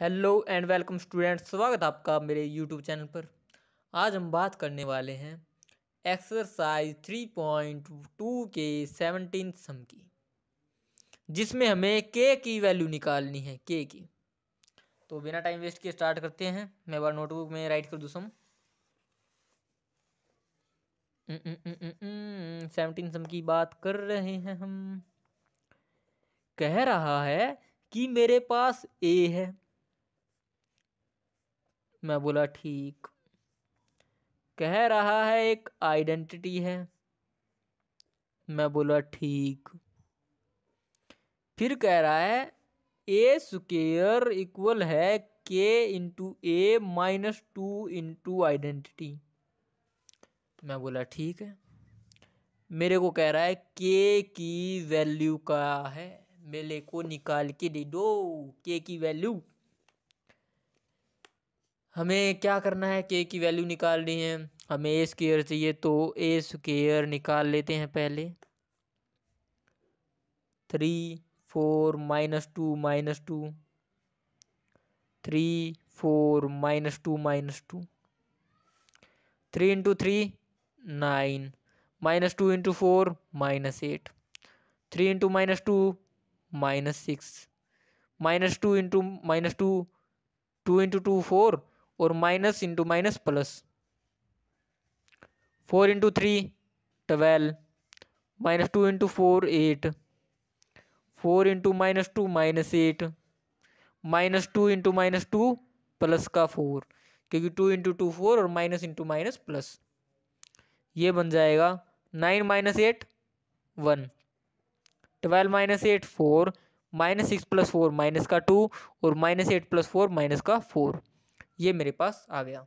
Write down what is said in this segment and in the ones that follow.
hello and welcome student स्वागत आपका मेरे यूट्यूब चैनल पर आज हम बात करने वाले हैं एक्सरसाइज थ्री पॉइंट टू के सेवनटीन सम की जिसमें हमें के की वैल्यू निकालनी है के की तो बिना टाइम वेस्ट किए स्टार्ट करते हैं मैं बार नोटबुक में राइट कर दूँ सम सेवनटीन सम की बात कर रहे हैं हम कह रहा है कि मेरे पास ए है मैं बोला ठीक कह रहा है एक आइडेंटिटी है मैं बोला ठीक फिर कह रहा है ए स्क्र इक्वल है k into A minus two into identity मैं बोला ठीक है मेरे को कह रहा है के की वैल्यू का है मेरे को निकाल के दे दो के की वैल्यू हमें क्या करना है के की वैल्यू निकालनी है हमें ए स्केयर चाहिए तो ए स्केयर निकाल लेते हैं पहले three four minus two minus two three four minus two minus two three into three nine minus two into four minus eight three into minus two minus six minus two into minus two two into two four और minus into minus plus four into three twelve minus two into four eight four into minus two minus eight minus two into minus two plus का four क्योंकि to into two four और minus into minus plus ये बन जाएगा nine minus eight one twelve minus eight four minus six plus four minus का two और minus eight plus four minus का four ये मेरे पास आ गया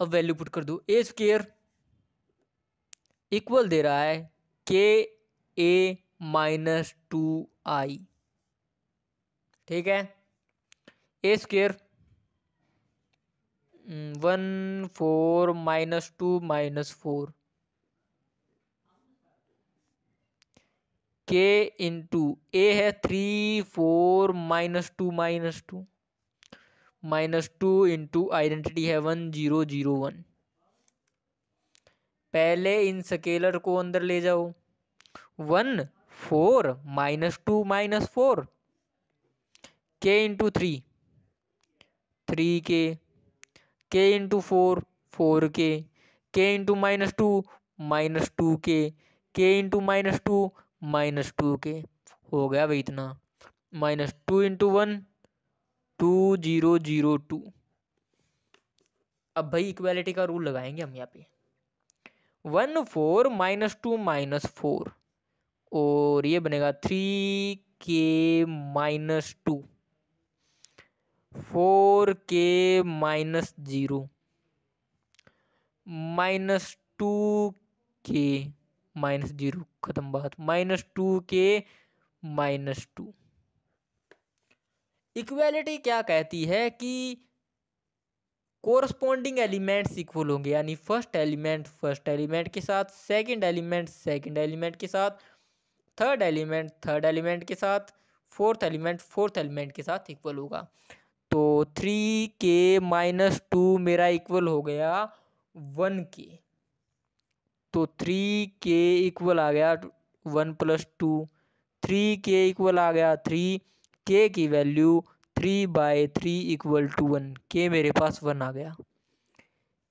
अब वैल्यू पुट कर दो ए स्केयर इक्वल दे रहा है के ए माइनस टू आई ठीक है A square one four minus two minus four k into A है three four minus two minus two minus two into identity है वन जीरो जीरो वन पहले इन स्केलर को अंदर ले जाओ one four minus two minus four k into three three k k into four four k k into minus two minus two k k into minus two minus two k हो गया भाई इतना minus two into one two zero zero two अब भाई equality का rule लगाएंगे हम यहाँ पे one four minus two minus four और ये बनेगा three k minus two four k minus zero minus two के माइनस ज़ीरो ख़त्म बात माइनस टू के माइनस टू इक्वेलिटी क्या कहती है कि कोरस्पोंडिंग एलिमेंट्स इक्वल होंगे यानी फर्स्ट एलिमेंट फर्स्ट एलिमेंट के साथ सेकंड एलिमेंट सेकंड एलिमेंट के साथ थर्ड एलिमेंट थर्ड एलिमेंट के साथ फोर्थ एलिमेंट फोर्थ एलिमेंट के साथ इक्वल होगा तो थ्री के माइनस टू मेरा इक्वल हो गया वन के तो थ्री के इक्वल आ गया one plus two three k equal आ गया थ्री के की value three by three equal to one के मेरे पास वन आ गया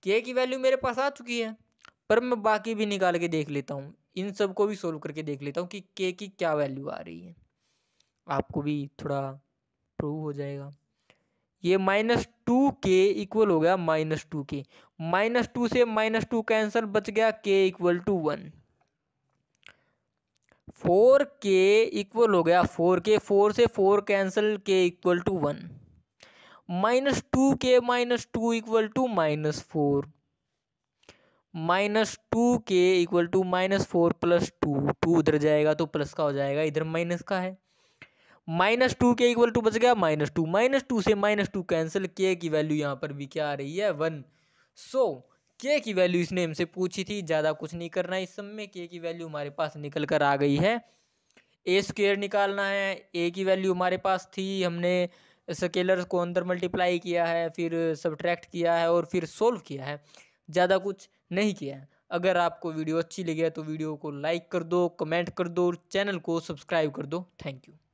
के की वैल्यू मेरे पास आ चुकी है पर मैं बाकी भी निकाल के देख लेता हूँ इन सब को भी सोल्व करके देख लेता हूँ कि के की क्या वैल्यू आ रही है आपको भी थोड़ा प्रूव हो जाएगा ये माइनस टू के इक्वल हो गया माइनस टू के माइनस टू से माइनस टू कैंसल बच गया के इक्वल टू वन फोर के इक्वल हो गया फोर के फोर से फोर कैंसिल के equal to one minus two के minus two equal to minus four minus two के equal to minus four plus two two उधर जाएगा तो प्लस का हो जाएगा इधर माइनस का है माइनस टू के इक्वल टू बच गया माइनस टू माइनस टू से माइनस टू कैंसिल के की वैल्यू यहाँ पर भी क्या आ रही है वन सो so, के की वैल्यू इसने हमसे पूछी थी ज़्यादा कुछ नहीं करना है इस सब में के की वैल्यू हमारे पास निकल कर आ गई है ए स्केयर निकालना है ए की वैल्यू हमारे पास थी हमने स्केलर को अंदर मल्टीप्लाई किया है फिर सब्ट्रैक्ट किया है और फिर सोल्व किया है ज़्यादा कुछ नहीं किया है अगर आपको वीडियो अच्छी लगी है तो वीडियो को लाइक कर दो कमेंट कर दो और चैनल को सब्सक्राइब कर दो थैंक यू